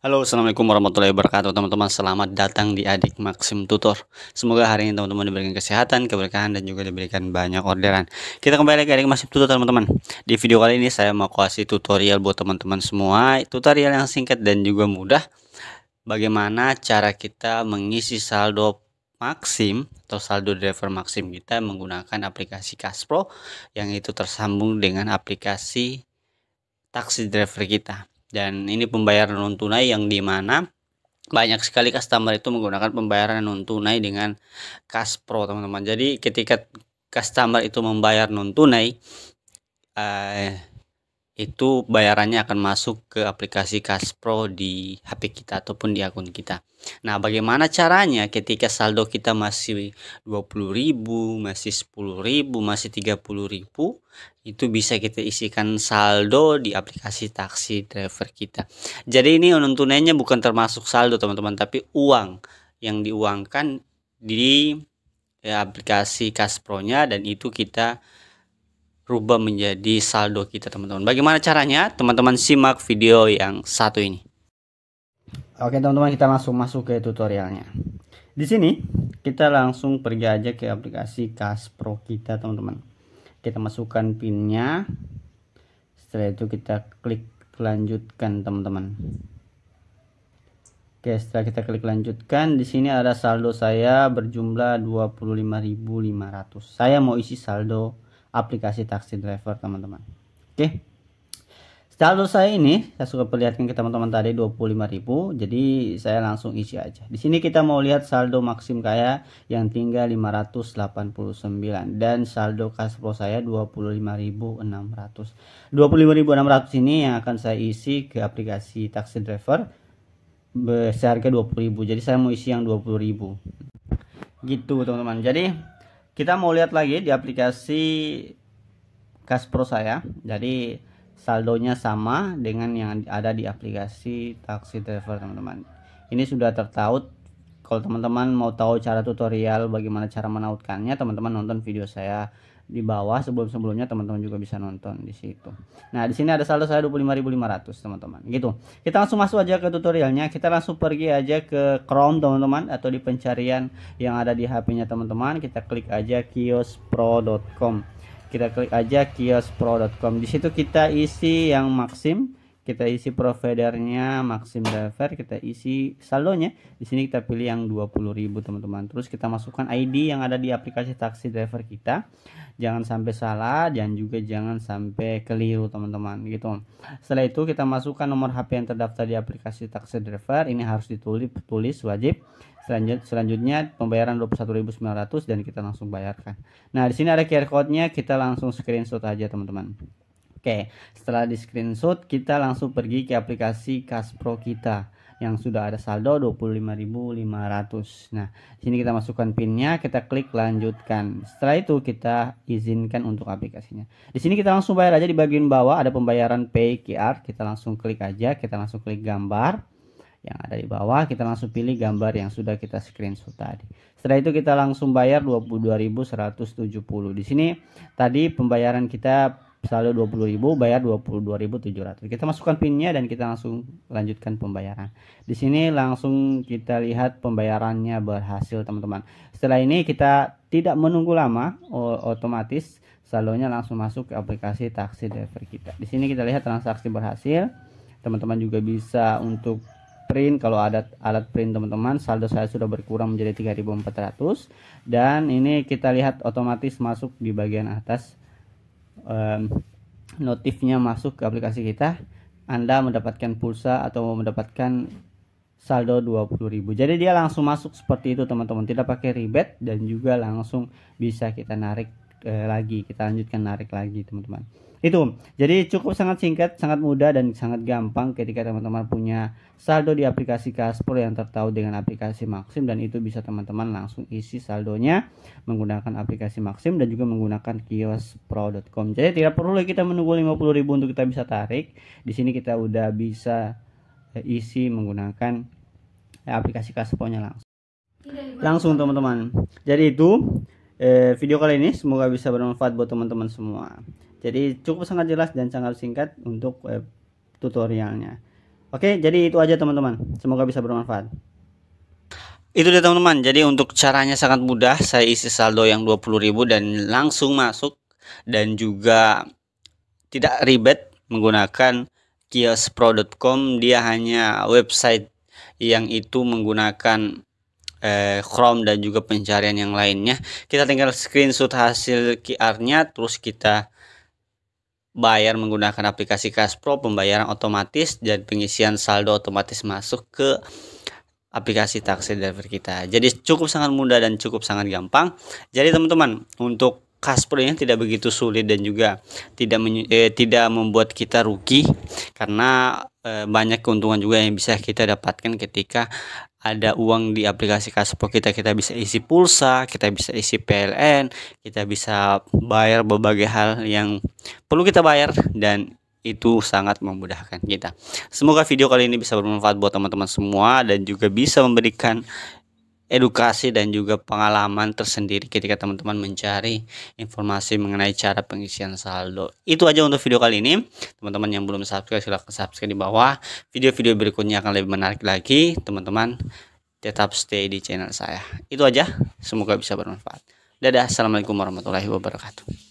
Halo assalamualaikum warahmatullahi wabarakatuh teman-teman selamat datang di adik Maxim Tutor Semoga hari ini teman-teman diberikan kesehatan, keberkahan dan juga diberikan banyak orderan Kita kembali ke adik Maxim Tutor teman-teman Di video kali ini saya mau kasih tutorial buat teman-teman semua Tutorial yang singkat dan juga mudah Bagaimana cara kita mengisi saldo Maxim atau saldo driver Maxim kita menggunakan aplikasi Caspro yang itu tersambung dengan aplikasi taksi driver kita dan ini pembayaran non tunai yang dimana banyak sekali customer itu menggunakan pembayaran non tunai dengan Cash Pro teman-teman jadi ketika customer itu membayar non tunai eh, itu bayarannya akan masuk ke aplikasi Kaspro di HP kita ataupun di akun kita. Nah, bagaimana caranya ketika saldo kita masih 20.000, masih 10.000, masih 30.000, itu bisa kita isikan saldo di aplikasi taksi driver kita. Jadi ini tunainya bukan termasuk saldo, teman-teman, tapi uang yang diuangkan di ya, aplikasi Kaspro-nya dan itu kita rubah menjadi saldo kita teman-teman. Bagaimana caranya? Teman-teman simak video yang satu ini. Oke teman-teman kita langsung masuk ke tutorialnya. Di sini kita langsung pergi aja ke aplikasi pro kita teman-teman. Kita masukkan pinnya. Setelah itu kita klik lanjutkan teman-teman. Oke, setelah kita klik lanjutkan, di sini ada saldo saya berjumlah 25.500. Saya mau isi saldo aplikasi taksi driver teman-teman oke setelah saya ini saya suka perlihatkan ke teman-teman tadi 25.000 jadi saya langsung isi aja di sini kita mau lihat saldo maksim kaya yang tinggal 589 dan saldo kas saya 25.600 25.600 ini yang akan saya isi ke aplikasi taksi driver seharga 20.000 jadi saya mau isi yang 20.000 gitu teman-teman jadi kita mau lihat lagi di aplikasi Kaspro saya jadi saldonya sama dengan yang ada di aplikasi taksi driver teman-teman ini sudah tertaut kalau teman-teman mau tahu cara tutorial bagaimana cara menautkannya teman-teman nonton video saya di bawah sebelum-sebelumnya teman-teman juga bisa nonton di situ. Nah, di sini ada saldo saya 25.500, teman-teman. Gitu. Kita langsung masuk aja ke tutorialnya. Kita langsung pergi aja ke Chrome, teman-teman, atau di pencarian yang ada di HP-nya teman-teman. Kita klik aja kiospro.com. Kita klik aja kiospro.com. Di situ kita isi yang maksim kita isi providernya Maxim Driver kita isi saldonya di sini kita pilih yang 20.000 teman-teman terus kita masukkan ID yang ada di aplikasi taksi driver kita jangan sampai salah dan juga jangan sampai keliru teman-teman gitu setelah itu kita masukkan nomor HP yang terdaftar di aplikasi taksi driver ini harus ditulis tulis wajib Selanjut, selanjutnya pembayaran 21.900 dan kita langsung bayarkan nah di sini ada QR code-nya kita langsung screenshot aja teman-teman Oke, setelah di screenshot kita langsung pergi ke aplikasi Kaspro kita yang sudah ada saldo 25.500. Nah, sini kita masukkan pinnya, kita klik lanjutkan. Setelah itu kita izinkan untuk aplikasinya. Di sini kita langsung bayar aja di bagian bawah ada pembayaran Pay QR, kita langsung klik aja, kita langsung klik gambar yang ada di bawah kita langsung pilih gambar yang sudah kita screenshot tadi. Setelah itu kita langsung bayar 22.170. Di sini tadi pembayaran kita saldo 20.000 bayar 22.700 kita masukkan pinnya dan kita langsung lanjutkan pembayaran di sini langsung kita lihat pembayarannya berhasil teman-teman setelah ini kita tidak menunggu lama otomatis saldonya langsung masuk ke aplikasi taksi driver kita di sini kita lihat transaksi berhasil teman-teman juga bisa untuk print kalau ada alat print teman-teman saldo saya sudah berkurang menjadi 3400 dan ini kita lihat otomatis masuk di bagian atas um, notifnya masuk ke aplikasi kita Anda mendapatkan pulsa atau mendapatkan saldo 20.000 jadi dia langsung masuk seperti itu teman-teman tidak pakai ribet dan juga langsung bisa kita narik eh, lagi kita lanjutkan narik lagi teman-teman itu jadi cukup sangat singkat sangat mudah dan sangat gampang ketika teman-teman punya saldo di aplikasi Kasper yang tertaut dengan aplikasi Maxim dan itu bisa teman-teman langsung isi saldonya menggunakan aplikasi Maxim dan juga menggunakan kioskpro.com jadi tidak perlu lagi kita menunggu 50.000 untuk kita bisa tarik di sini kita udah bisa eh, isi menggunakan eh, aplikasi Kasponya langsung langsung teman-teman jadi itu eh, video kali ini semoga bisa bermanfaat buat teman-teman semua jadi cukup sangat jelas dan sangat singkat untuk eh, tutorialnya oke jadi itu aja teman-teman semoga bisa bermanfaat itu dia teman-teman jadi untuk caranya sangat mudah saya isi saldo yang 20.000 dan langsung masuk dan juga tidak ribet menggunakan kiosk.com dia hanya website yang itu menggunakan eh, Chrome dan juga pencarian yang lainnya kita tinggal screenshot hasil QR-nya terus kita bayar menggunakan aplikasi Kaspro pembayaran otomatis dan pengisian saldo otomatis masuk ke aplikasi taksi driver kita jadi cukup sangat mudah dan cukup sangat gampang jadi teman-teman untuk kaspernya tidak begitu sulit dan juga tidak eh, tidak membuat kita rugi karena eh, banyak keuntungan juga yang bisa kita dapatkan ketika ada uang di aplikasi Kaspo kita kita bisa isi pulsa, kita bisa isi PLN, kita bisa bayar berbagai hal yang perlu kita bayar dan itu sangat memudahkan kita. Semoga video kali ini bisa bermanfaat buat teman-teman semua dan juga bisa memberikan edukasi dan juga pengalaman tersendiri ketika teman-teman mencari informasi mengenai cara pengisian saldo. Itu aja untuk video kali ini. Teman-teman yang belum subscribe silahkan subscribe di bawah. Video-video berikutnya akan lebih menarik lagi. Teman-teman tetap stay di channel saya. Itu aja. Semoga bisa bermanfaat. Dadah. Assalamualaikum warahmatullahi wabarakatuh.